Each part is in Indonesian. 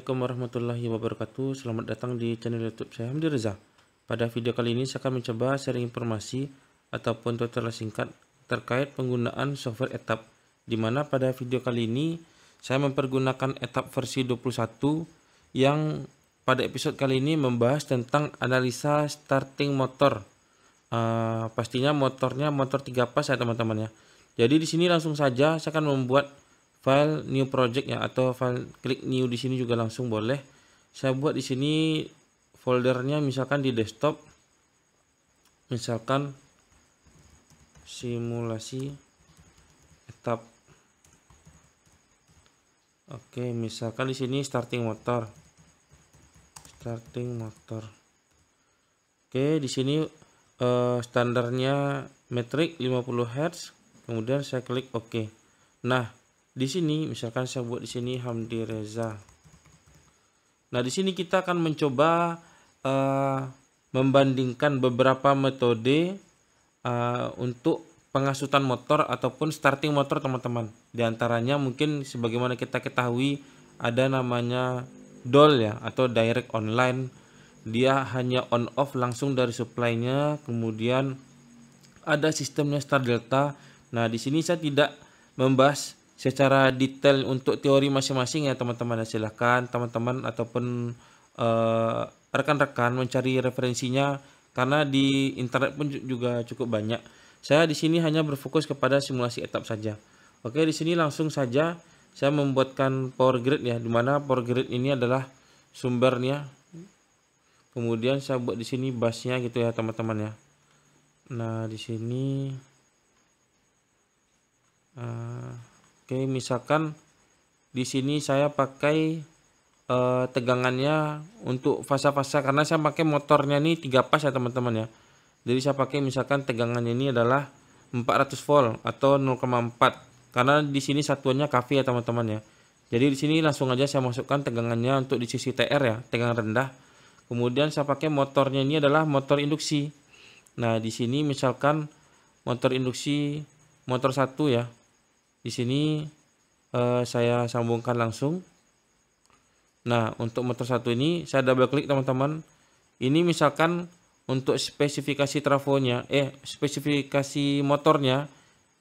Assalamualaikum warahmatullahi wabarakatuh Selamat datang di channel youtube saya Hamdi Reza Pada video kali ini saya akan mencoba sharing informasi ataupun tutorial singkat terkait penggunaan software ETAP Dimana pada video kali ini saya mempergunakan ETAP versi 21 yang pada episode kali ini membahas tentang analisa starting motor uh, pastinya motornya motor 3 pas ya teman-teman ya jadi di sini langsung saja saya akan membuat file new project ya atau file klik new di sini juga langsung boleh. Saya buat di sini foldernya misalkan di desktop misalkan simulasi etap Oke, misalkan di sini starting motor. Starting motor. Oke, di sini eh, standarnya metrik 50 Hz. Kemudian saya klik OK. Nah, di sini misalkan saya buat di sini Hamdi Reza nah di sini kita akan mencoba uh, membandingkan beberapa metode uh, untuk pengasutan motor ataupun starting motor teman-teman diantaranya mungkin sebagaimana kita ketahui ada namanya DOL ya atau direct online dia hanya on off langsung dari supply-nya kemudian ada sistemnya star delta nah di sini saya tidak membahas secara detail untuk teori masing-masing ya teman-teman. Ya. Silahkan teman-teman ataupun eh, rekan-rekan uh, mencari referensinya karena di internet pun juga cukup banyak. Saya di sini hanya berfokus kepada simulasi etap saja. Oke, di sini langsung saja saya membuatkan power grid ya, dimana power grid ini adalah sumbernya. Kemudian saya buat di sini basnya gitu ya teman-teman ya. Nah di sini. Uh, Oke, misalkan di sini saya pakai eh, tegangannya untuk fasa-fasa karena saya pakai motornya ini 3 pas ya teman-teman ya. Jadi saya pakai misalkan tegangannya ini adalah 400 volt atau 0,4 karena di sini satuannya kV ya teman-teman ya. Jadi di sini langsung aja saya masukkan tegangannya untuk di sisi TR ya, tegangan rendah. Kemudian saya pakai motornya ini adalah motor induksi. Nah, di sini misalkan motor induksi motor 1 ya di sini eh, saya sambungkan langsung nah untuk motor satu ini saya double klik teman-teman ini misalkan untuk spesifikasi trafonya eh spesifikasi motornya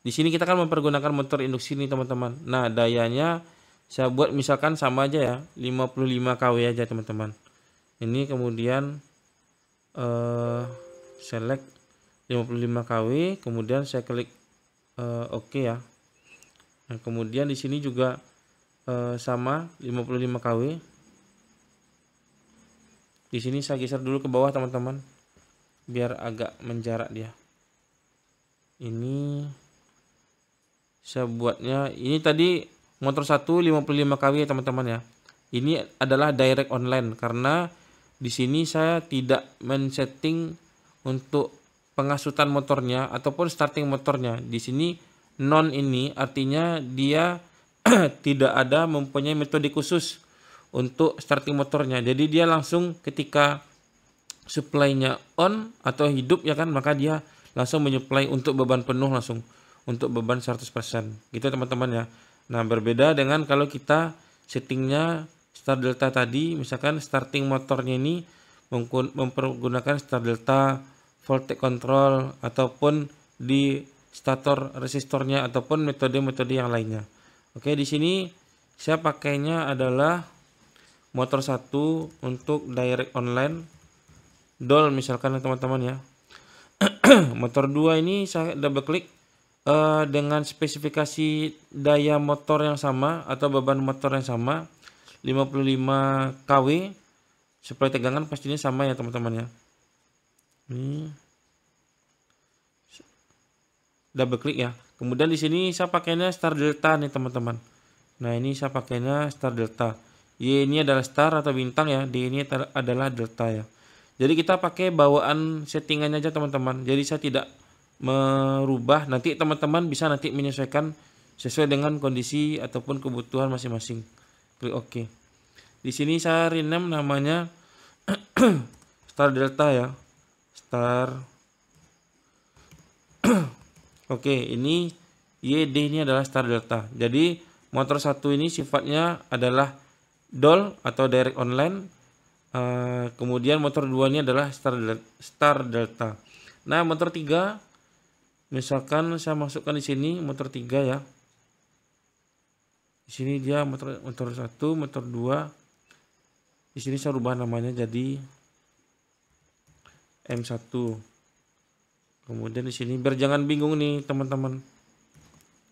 di sini kita akan mempergunakan motor induksi ini teman-teman nah dayanya saya buat misalkan sama aja ya 55 kW aja teman-teman ini kemudian eh, select 55 kW kemudian saya klik eh, oke okay ya Nah, kemudian di sini juga e, sama 55 kW. Di sini saya geser dulu ke bawah teman-teman biar agak menjarak dia. Ini saya buatnya ini tadi motor 1 55 kW ya teman-teman ya. Ini adalah direct online karena di sini saya tidak men-setting untuk pengasutan motornya ataupun starting motornya. Di sini non ini artinya dia tidak ada mempunyai metode khusus untuk starting motornya. Jadi dia langsung ketika supply-nya on atau hidup ya kan maka dia langsung menyuplai untuk beban penuh langsung untuk beban 100%. Gitu teman-teman ya. Nah, berbeda dengan kalau kita settingnya star delta tadi misalkan starting motornya ini mempergunakan star delta voltage control ataupun di stator resistornya ataupun metode-metode yang lainnya. Oke, di sini saya pakainya adalah motor 1 untuk direct online dol misalkan ya, teman-teman ya. motor 2 ini saya double klik uh, eh, dengan spesifikasi daya motor yang sama atau beban motor yang sama 55 kW supaya tegangan pastinya sama ya teman-teman ya. Ini double klik ya kemudian di sini saya pakainya star delta nih teman-teman nah ini saya pakainya star delta Y ini adalah star atau bintang ya di ini adalah delta ya jadi kita pakai bawaan settingannya aja teman-teman jadi saya tidak merubah nanti teman-teman bisa nanti menyesuaikan sesuai dengan kondisi ataupun kebutuhan masing-masing klik OK di sini saya rename namanya star delta ya star Oke, ini YD ini adalah star delta. Jadi motor satu ini sifatnya adalah DOL atau direct online. Uh, kemudian motor dua ini adalah star star delta. Nah, motor 3 misalkan saya masukkan di sini motor 3 ya. Di sini dia motor motor satu, motor 2. Di sini saya rubah namanya jadi M1 kemudian di sini biar jangan bingung nih teman-teman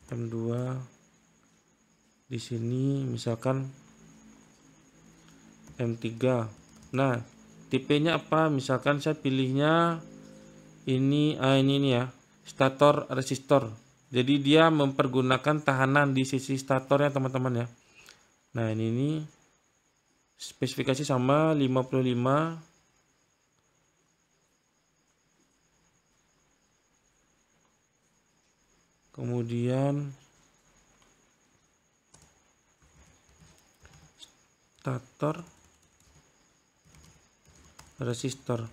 m 2 di sini misalkan M3 nah tipenya apa misalkan saya pilihnya ini ah ini nih ya stator resistor jadi dia mempergunakan tahanan di sisi statornya teman-teman ya nah ini nih spesifikasi sama 55 kemudian starter resistor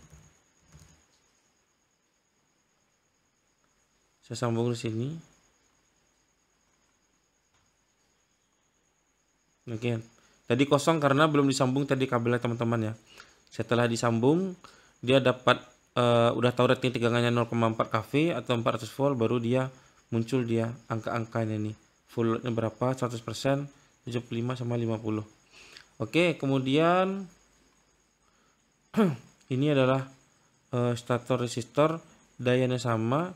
saya sambung ke sini oke tadi kosong karena belum disambung tadi kabelnya teman-teman ya setelah disambung dia dapat uh, udah tahu rating tegangannya 0,4 kV atau 400 volt baru dia muncul dia angka-angkanya nih full loadnya berapa 100% 75 sama 50 oke kemudian ini adalah uh, eh, stator resistor dayanya sama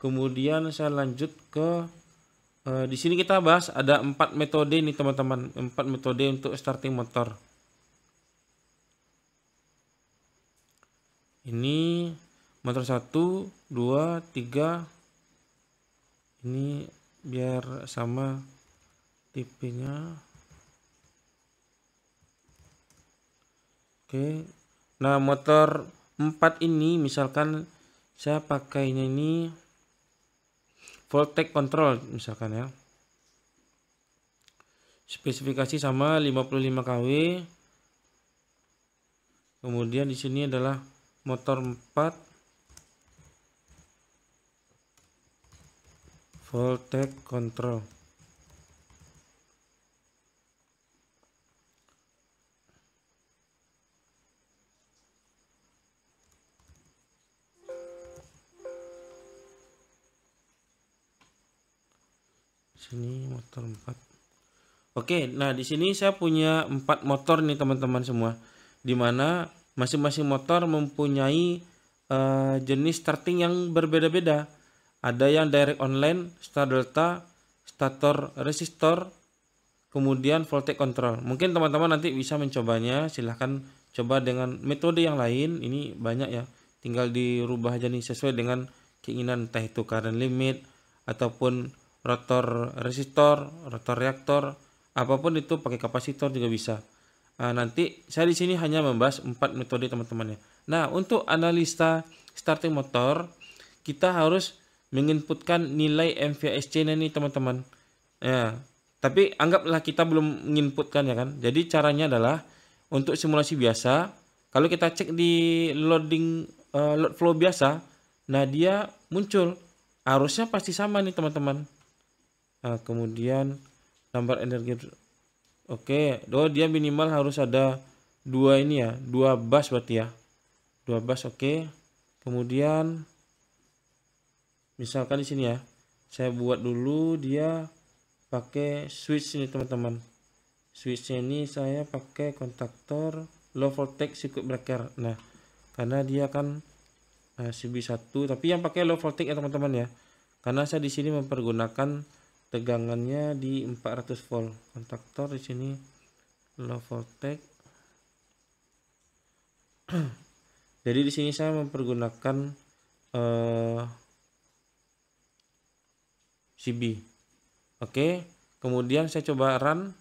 kemudian saya lanjut ke uh, di sini kita bahas ada empat metode nih teman-teman empat metode untuk starting motor ini motor 1 2 3 ini biar sama tipenya oke nah motor 4 ini misalkan saya pakainya ini voltage control misalkan ya spesifikasi sama 55 kW kemudian di sini adalah motor 4 voltage control sini motor 4 oke nah di sini saya punya empat motor nih teman-teman semua dimana masing-masing motor mempunyai uh, jenis starting yang berbeda-beda ada yang direct online, star delta, stator resistor, kemudian voltage control. Mungkin teman-teman nanti bisa mencobanya, silahkan coba dengan metode yang lain. Ini banyak ya, tinggal dirubah aja nih sesuai dengan keinginan entah itu current limit ataupun rotor resistor, rotor reaktor, apapun itu pakai kapasitor juga bisa. Nah, nanti saya di sini hanya membahas empat metode teman temannya Nah, untuk analisa starting motor kita harus menginputkan nilai MVSC-nya nih teman-teman. Ya, tapi anggaplah kita belum menginputkan ya kan. Jadi caranya adalah untuk simulasi biasa, kalau kita cek di loading uh, load flow biasa, nah dia muncul. Arusnya pasti sama nih teman-teman. Nah, kemudian nomor energi Oke, oh, dia minimal harus ada dua ini ya, dua bus berarti ya. Dua bus oke. Kemudian misalkan di sini ya saya buat dulu dia pakai switch ini teman-teman switch ini saya pakai kontaktor low voltage circuit breaker nah karena dia kan uh, eh, CB1 tapi yang pakai low voltage ya teman-teman ya karena saya di sini mempergunakan tegangannya di 400 volt kontaktor di sini low voltage jadi di sini saya mempergunakan uh, GB. Oke, kemudian saya coba run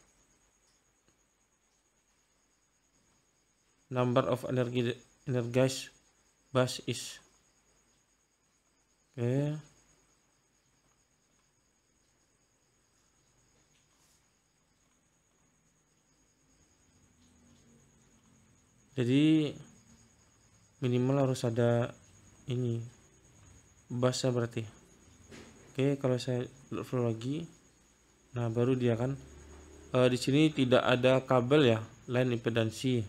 number of energy energized bus is Oke. Jadi minimal harus ada ini basah berarti. Oke, kalau saya flow lagi. Nah, baru dia kan e, di sini tidak ada kabel ya, line impedansi.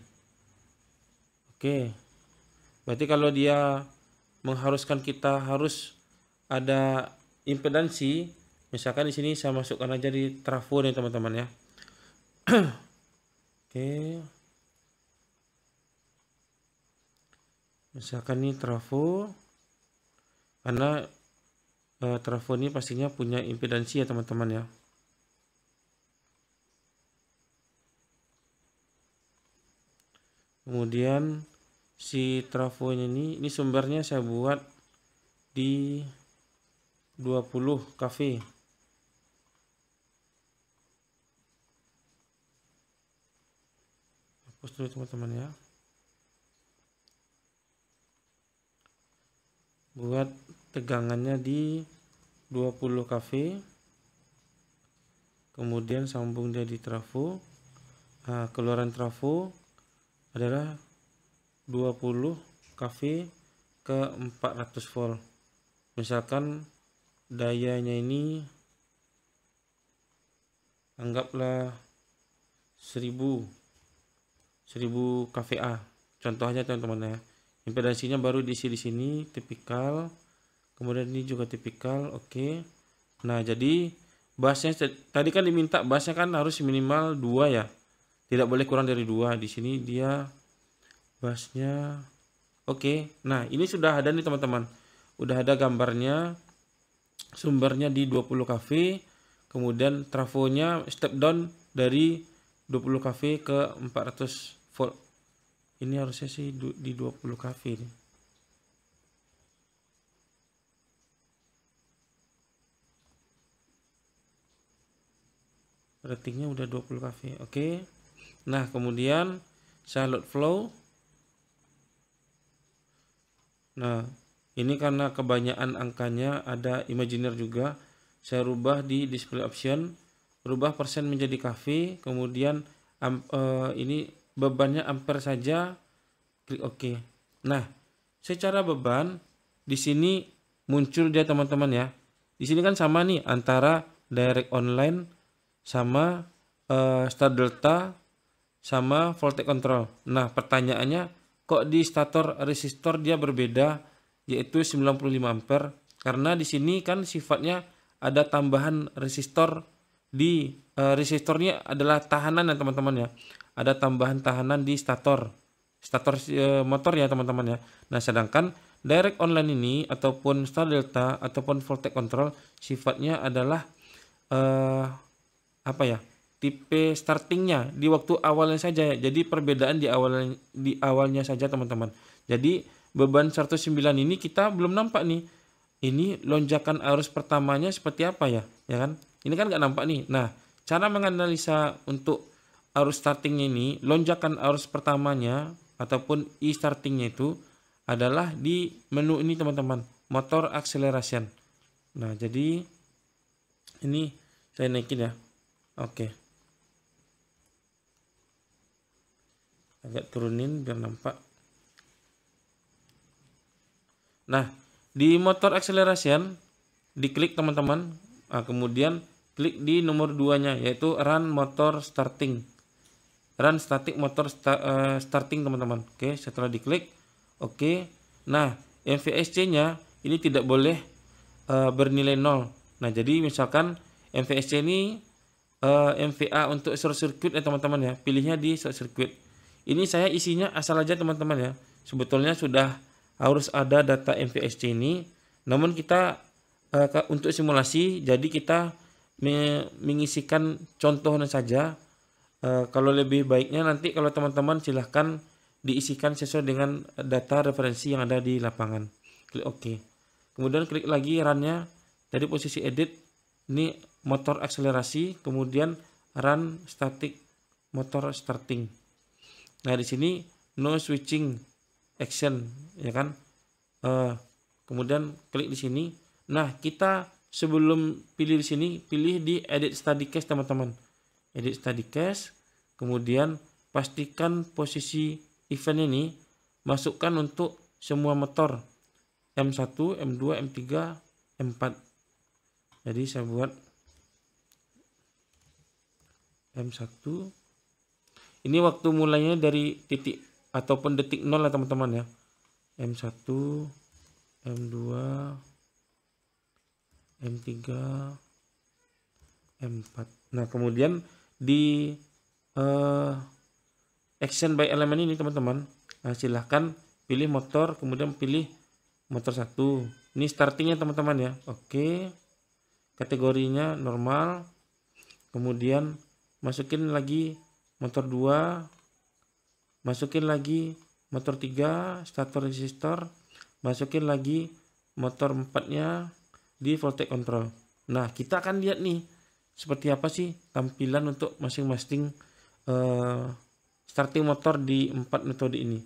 Oke. Berarti kalau dia mengharuskan kita harus ada impedansi, misalkan di sini saya masukkan aja di trafo nih teman-teman ya. Oke. Misalkan ini trafo karena uh, eh, trafo ini pastinya punya impedansi ya teman-teman ya kemudian si trafonya ini ini sumbernya saya buat di 20 cafe hapus dulu teman-teman ya buat tegangannya di 20 kV kemudian sambung dia di trafo nah, keluaran trafo adalah 20 kV ke 400 volt misalkan dayanya ini anggaplah 1000 1000 kVA contohnya teman-teman ya impedansinya baru diisi di sini tipikal kemudian ini juga tipikal oke okay. nah jadi bassnya tadi kan diminta bassnya kan harus minimal dua ya tidak boleh kurang dari dua di sini dia bassnya oke okay. nah ini sudah ada nih teman-teman udah ada gambarnya sumbernya di 20 kv kemudian trafonya step down dari 20 kv ke 400 volt ini harusnya sih di 20 kv nih ratingnya udah 20 kV oke okay. nah kemudian load flow nah ini karena kebanyakan angkanya ada imaginer juga saya rubah di display option rubah persen menjadi kV kemudian um, uh, ini bebannya ampere saja klik oke nah secara beban di sini muncul dia teman-teman ya di sini kan sama nih antara direct online sama uh, eh, start delta sama voltage control. Nah, pertanyaannya kok di stator resistor dia berbeda yaitu 95 ampere karena di sini kan sifatnya ada tambahan resistor di uh, resistornya adalah tahanan ya teman-teman ya. Ada tambahan tahanan di stator stator uh, motor ya teman-teman ya. Nah, sedangkan direct online ini ataupun star delta ataupun voltage control sifatnya adalah uh, apa ya tipe startingnya di waktu awalnya saja ya. Jadi perbedaan di awal di awalnya saja teman-teman. Jadi beban 109 ini kita belum nampak nih. Ini lonjakan arus pertamanya seperti apa ya, ya kan? Ini kan nggak nampak nih. Nah, cara menganalisa untuk arus starting ini, lonjakan arus pertamanya ataupun e startingnya itu adalah di menu ini teman-teman, motor acceleration. Nah, jadi ini saya naikin ya. Oke. Agak turunin biar nampak. Nah, di motor acceleration diklik teman-teman. Nah, kemudian klik di nomor 2-nya yaitu run motor starting. Run static motor sta uh, starting teman-teman. Oke, setelah diklik oke. Nah, MVSC-nya ini tidak boleh uh, bernilai 0. Nah, jadi misalkan MVSC ini uh, eh, MVA untuk short circuit ya eh, teman-teman ya pilihnya di short circuit ini saya isinya asal aja teman-teman ya sebetulnya sudah harus ada data MVSC ini namun kita uh, untuk simulasi jadi kita mengisikan contohnya saja uh, kalau lebih baiknya nanti kalau teman-teman silahkan diisikan sesuai dengan data referensi yang ada di lapangan klik OK kemudian klik lagi runnya dari posisi edit ini motor akselerasi, kemudian run static motor starting. Nah, di sini no switching action ya kan. Uh, kemudian klik di sini. Nah, kita sebelum pilih di sini, pilih di edit study case teman-teman. Edit study case, kemudian pastikan posisi event ini masukkan untuk semua motor M1, M2, M3, M4. Jadi saya buat M1 ini waktu mulainya dari titik ataupun detik nol ya teman-teman ya M1 M2 M3 M4 nah kemudian di uh, action by element ini teman-teman nah, silahkan pilih motor kemudian pilih motor satu ini startingnya teman-teman ya oke kategorinya normal kemudian masukin lagi motor 2 masukin lagi motor 3 starter resistor masukin lagi motor 4 nya di voltage control nah kita akan lihat nih seperti apa sih tampilan untuk masing-masing uh, starting motor di 4 metode ini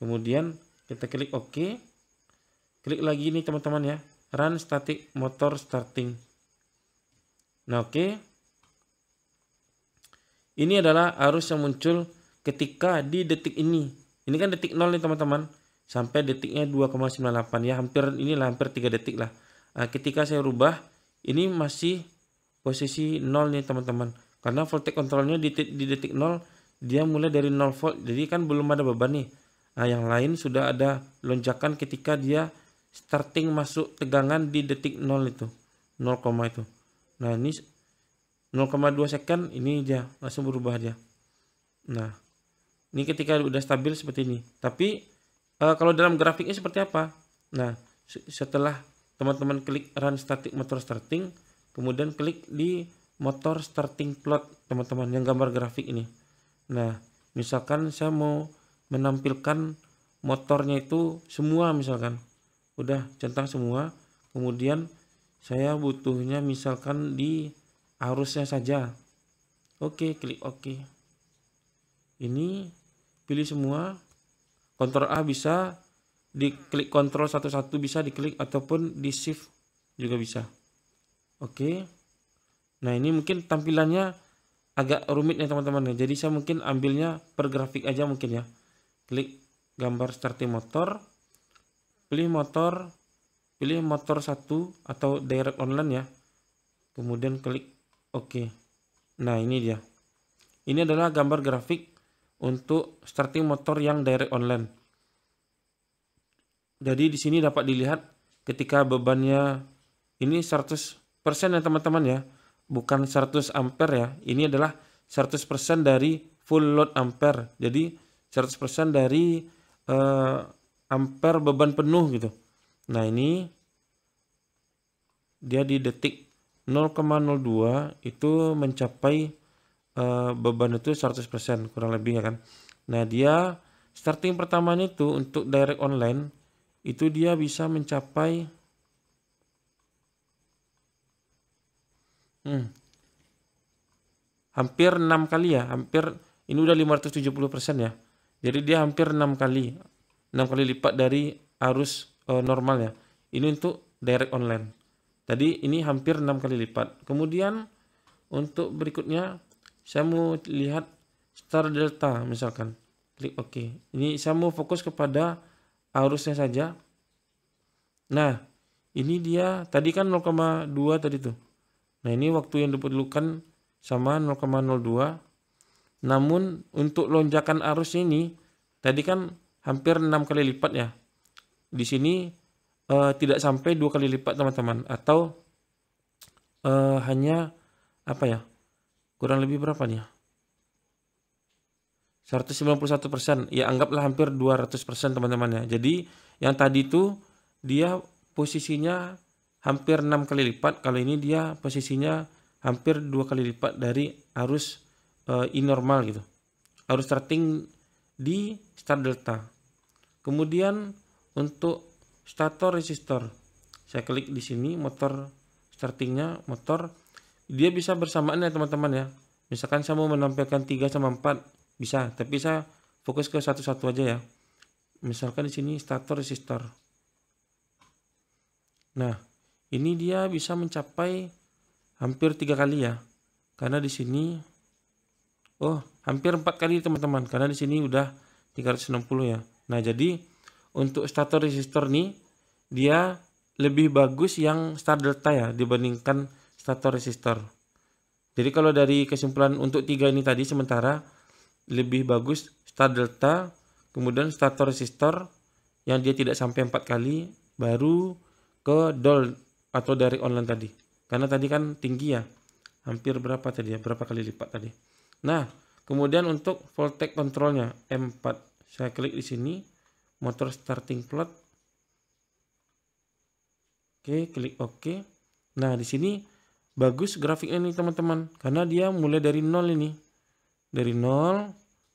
kemudian kita klik OK klik lagi nih teman-teman ya run static motor starting nah oke okay. Ini adalah arus yang muncul ketika di detik ini. Ini kan detik nol nih teman-teman. Sampai detiknya 2,98 ya hampir inilah hampir 3 detik lah. Nah, ketika saya rubah ini masih posisi nol nih teman-teman. Karena voltage kontrolnya di, di detik nol dia mulai dari nol volt. Jadi kan belum ada beban nih. Nah, yang lain sudah ada lonjakan ketika dia starting masuk tegangan di detik nol itu. 0, itu. Nah, ini 0,2 second ini aja langsung berubah aja nah ini ketika udah stabil seperti ini tapi e, kalau dalam grafiknya seperti apa nah setelah teman-teman klik run static motor starting kemudian klik di motor starting plot teman-teman yang gambar grafik ini nah misalkan saya mau menampilkan motornya itu semua misalkan udah centang semua kemudian saya butuhnya misalkan di arusnya saja. Oke, klik oke. Ini pilih semua. kontrol A bisa diklik kontrol satu-satu bisa diklik ataupun di Shift juga bisa. Oke. Nah, ini mungkin tampilannya agak rumit ya teman-teman. ya. Jadi saya mungkin ambilnya per grafik aja mungkin ya. Klik gambar starting motor, pilih motor, pilih motor satu atau direct online ya. Kemudian klik Oke. Nah, ini dia. Ini adalah gambar grafik untuk starting motor yang direct online. Jadi di sini dapat dilihat ketika bebannya ini 100% ya teman-teman ya. Bukan 100 ampere ya. Ini adalah 100% dari full load ampere. Jadi 100% dari uh, ampere beban penuh gitu. Nah, ini dia di detik 0,02 itu mencapai uh, beban itu 100% kurang lebih ya kan. Nah, dia starting pertamanya itu untuk direct online itu dia bisa mencapai hmm, hampir 6 kali ya, hampir ini udah 570% ya. Jadi dia hampir 6 kali 6 kali lipat dari arus uh, normal ya. Ini untuk direct online. Tadi ini hampir 6 kali lipat. Kemudian untuk berikutnya saya mau lihat star delta misalkan. Klik OK. Ini saya mau fokus kepada arusnya saja. Nah, ini dia tadi kan 0,2 tadi tuh. Nah, ini waktu yang diperlukan sama 0,02. Namun untuk lonjakan arus ini tadi kan hampir 6 kali lipat ya. Di sini uh, tidak sampai dua kali lipat teman-teman atau uh, hanya apa ya kurang lebih berapa nih 191 ya? persen ya anggaplah hampir 200 persen teman-teman ya jadi yang tadi itu dia posisinya hampir enam kali lipat kalau ini dia posisinya hampir dua kali lipat dari arus uh, eh, e, normal gitu arus starting di start delta kemudian untuk Stator resistor saya klik di sini motor startingnya motor dia bisa bersamaan ya teman-teman ya misalkan saya mau menampilkan 3 sama 4 bisa tapi saya fokus ke satu-satu aja ya misalkan di sini stator resistor nah ini dia bisa mencapai hampir tiga kali ya karena di sini oh hampir empat kali teman-teman karena di sini udah 360 ya nah jadi untuk stator resistor nih dia lebih bagus yang star delta ya dibandingkan stator resistor. Jadi kalau dari kesimpulan untuk tiga ini tadi sementara lebih bagus star delta, kemudian stator resistor yang dia tidak sampai empat kali baru ke dol atau dari online tadi. Karena tadi kan tinggi ya. Hampir berapa tadi ya? Berapa kali lipat tadi? Nah, kemudian untuk voltage controlnya M4 saya klik di sini motor starting plot Oke, klik OK. Nah, di sini bagus grafiknya nih teman-teman. Karena dia mulai dari nol ini. Dari nol,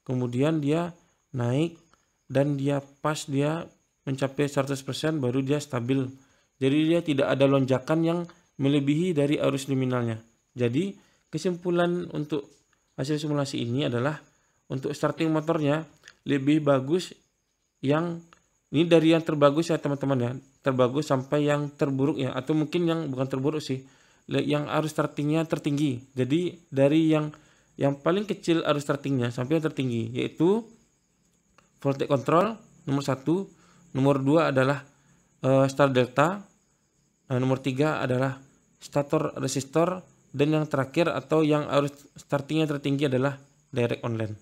kemudian dia naik dan dia pas dia mencapai 100% baru dia stabil. Jadi dia tidak ada lonjakan yang melebihi dari arus nominalnya. Jadi kesimpulan untuk hasil simulasi ini adalah untuk starting motornya lebih bagus yang ini dari yang terbagus ya teman-teman ya terbagus sampai yang terburuk ya atau mungkin yang bukan terburuk sih yang arus startingnya tertinggi jadi dari yang yang paling kecil arus startingnya sampai yang tertinggi yaitu voltage control nomor satu nomor dua adalah uh, star delta nah, nomor tiga adalah stator resistor dan yang terakhir atau yang arus startingnya tertinggi adalah direct online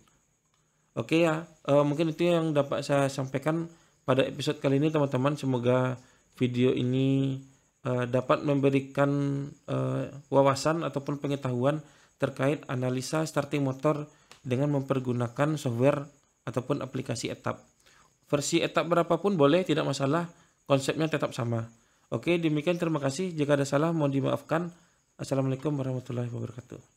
oke ya uh, mungkin itu yang dapat saya sampaikan pada episode kali ini teman-teman semoga video ini uh, dapat memberikan uh, wawasan ataupun pengetahuan terkait analisa starting motor dengan mempergunakan software ataupun aplikasi etap. Versi etap berapapun boleh, tidak masalah, konsepnya tetap sama. Oke, demikian terima kasih. Jika ada salah mohon dimaafkan. Assalamualaikum warahmatullahi wabarakatuh.